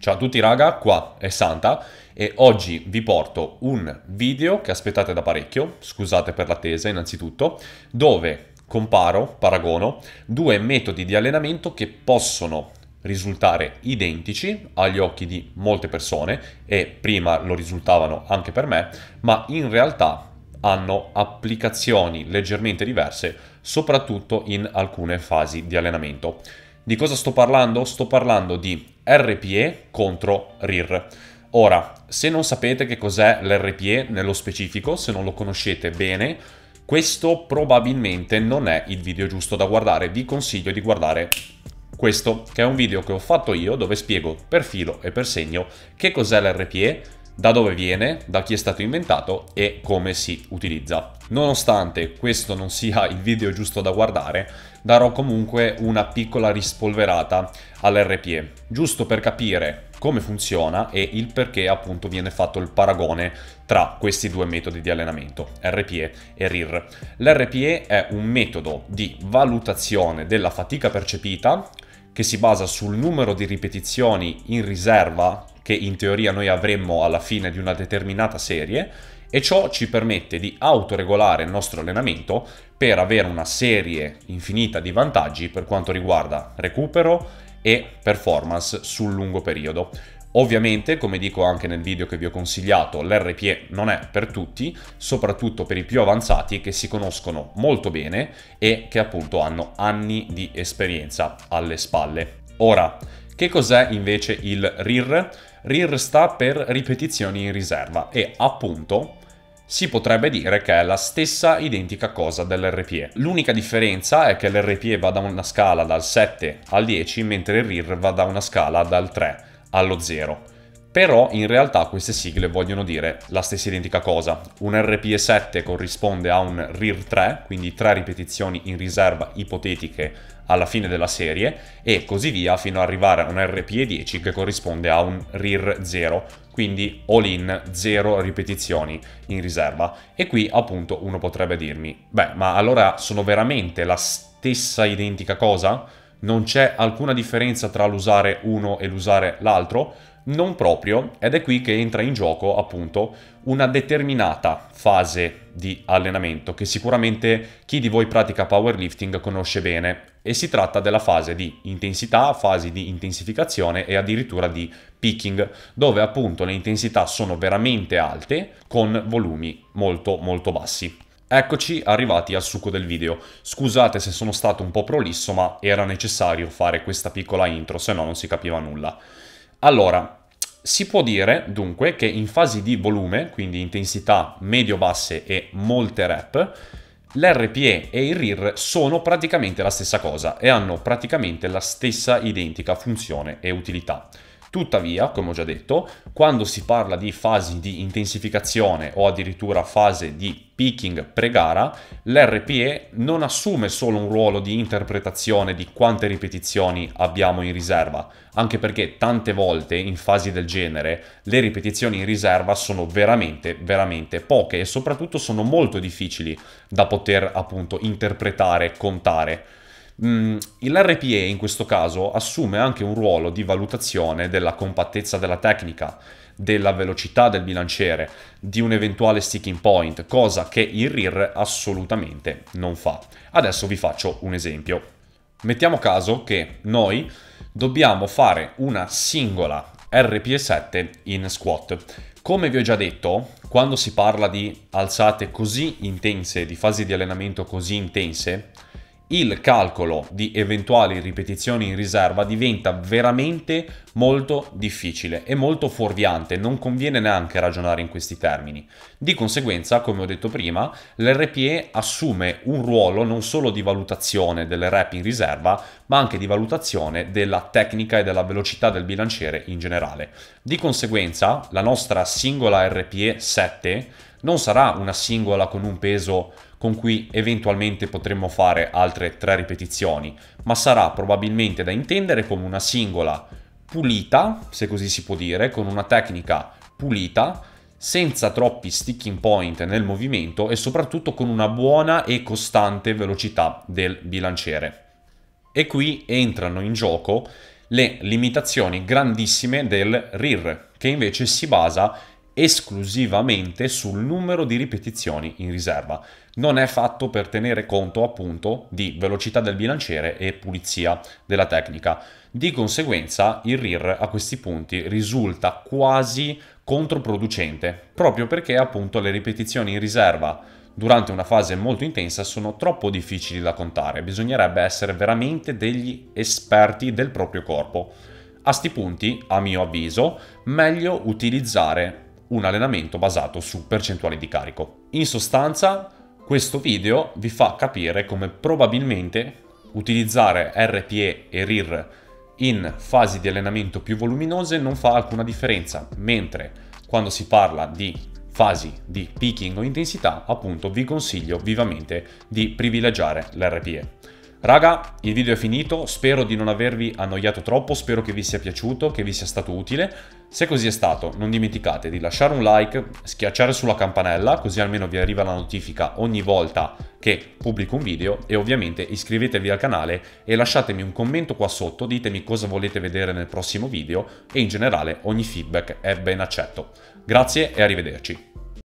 Ciao a tutti raga, qua è Santa e oggi vi porto un video che aspettate da parecchio, scusate per l'attesa innanzitutto, dove comparo, paragono, due metodi di allenamento che possono risultare identici agli occhi di molte persone e prima lo risultavano anche per me, ma in realtà hanno applicazioni leggermente diverse, soprattutto in alcune fasi di allenamento. Di cosa sto parlando? Sto parlando di RPE contro RIR. Ora, se non sapete che cos'è l'RPE nello specifico, se non lo conoscete bene, questo probabilmente non è il video giusto da guardare. Vi consiglio di guardare questo, che è un video che ho fatto io dove spiego per filo e per segno che cos'è l'RPE, da dove viene, da chi è stato inventato e come si utilizza. Nonostante questo non sia il video giusto da guardare, darò comunque una piccola rispolverata all'RPE, giusto per capire come funziona e il perché appunto viene fatto il paragone tra questi due metodi di allenamento, RPE e RIR. L'RPE è un metodo di valutazione della fatica percepita che si basa sul numero di ripetizioni in riserva che in teoria noi avremmo alla fine di una determinata serie e ciò ci permette di autoregolare il nostro allenamento per avere una serie infinita di vantaggi per quanto riguarda recupero e performance sul lungo periodo. Ovviamente, come dico anche nel video che vi ho consigliato, l'RPE non è per tutti, soprattutto per i più avanzati che si conoscono molto bene e che appunto hanno anni di esperienza alle spalle. Ora, che cos'è invece il RIR? RIR sta per ripetizioni in riserva e appunto si potrebbe dire che è la stessa identica cosa dell'RPE. L'unica differenza è che l'RPE va da una scala dal 7 al 10, mentre il RIR va da una scala dal 3 al allo zero. Però in realtà queste sigle vogliono dire la stessa identica cosa. Un RPE7 corrisponde a un RIR3, quindi tre ripetizioni in riserva ipotetiche alla fine della serie, e così via fino ad arrivare a un RPE10 che corrisponde a un RIR0, quindi all in 0 ripetizioni in riserva. E qui appunto uno potrebbe dirmi, beh, ma allora sono veramente la stessa identica cosa? non c'è alcuna differenza tra l'usare uno e l'usare l'altro? Non proprio, ed è qui che entra in gioco appunto una determinata fase di allenamento che sicuramente chi di voi pratica powerlifting conosce bene e si tratta della fase di intensità, fasi di intensificazione e addirittura di picking, dove appunto le intensità sono veramente alte con volumi molto molto bassi. Eccoci arrivati al succo del video. Scusate se sono stato un po' prolisso, ma era necessario fare questa piccola intro, se no non si capiva nulla. Allora, si può dire dunque che in fasi di volume, quindi intensità medio-basse e molte rep, l'RPE e il RIR sono praticamente la stessa cosa e hanno praticamente la stessa identica funzione e utilità. Tuttavia, come ho già detto, quando si parla di fasi di intensificazione o addirittura fase di picking pre-gara, l'RPE non assume solo un ruolo di interpretazione di quante ripetizioni abbiamo in riserva, anche perché tante volte in fasi del genere le ripetizioni in riserva sono veramente, veramente poche e soprattutto sono molto difficili da poter appunto interpretare, contare Mm, L'RPA in questo caso assume anche un ruolo di valutazione della compattezza della tecnica, della velocità del bilanciere, di un eventuale sticking point, cosa che il RIR assolutamente non fa. Adesso vi faccio un esempio. Mettiamo caso che noi dobbiamo fare una singola RPE7 in squat. Come vi ho già detto, quando si parla di alzate così intense, di fasi di allenamento così intense, il calcolo di eventuali ripetizioni in riserva diventa veramente molto difficile e molto fuorviante, non conviene neanche ragionare in questi termini. Di conseguenza, come ho detto prima, l'RPE assume un ruolo non solo di valutazione delle rep in riserva, ma anche di valutazione della tecnica e della velocità del bilanciere in generale. Di conseguenza, la nostra singola RPE 7 non sarà una singola con un peso con cui eventualmente potremmo fare altre tre ripetizioni, ma sarà probabilmente da intendere come una singola pulita, se così si può dire, con una tecnica pulita, senza troppi sticking point nel movimento e soprattutto con una buona e costante velocità del bilanciere. E qui entrano in gioco le limitazioni grandissime del RIR, che invece si basa esclusivamente sul numero di ripetizioni in riserva. Non è fatto per tenere conto appunto di velocità del bilanciere e pulizia della tecnica. Di conseguenza il RIR a questi punti risulta quasi controproducente, proprio perché appunto le ripetizioni in riserva durante una fase molto intensa sono troppo difficili da contare, bisognerebbe essere veramente degli esperti del proprio corpo. A sti punti, a mio avviso, meglio utilizzare un allenamento basato su percentuali di carico. In sostanza, questo video vi fa capire come probabilmente utilizzare RPE e RIR in fasi di allenamento più voluminose non fa alcuna differenza, mentre quando si parla di fasi di picking o intensità, appunto vi consiglio vivamente di privilegiare l'RPE. Raga, il video è finito, spero di non avervi annoiato troppo, spero che vi sia piaciuto, che vi sia stato utile. Se così è stato, non dimenticate di lasciare un like, schiacciare sulla campanella, così almeno vi arriva la notifica ogni volta che pubblico un video e ovviamente iscrivetevi al canale e lasciatemi un commento qua sotto, ditemi cosa volete vedere nel prossimo video e in generale ogni feedback è ben accetto. Grazie e arrivederci.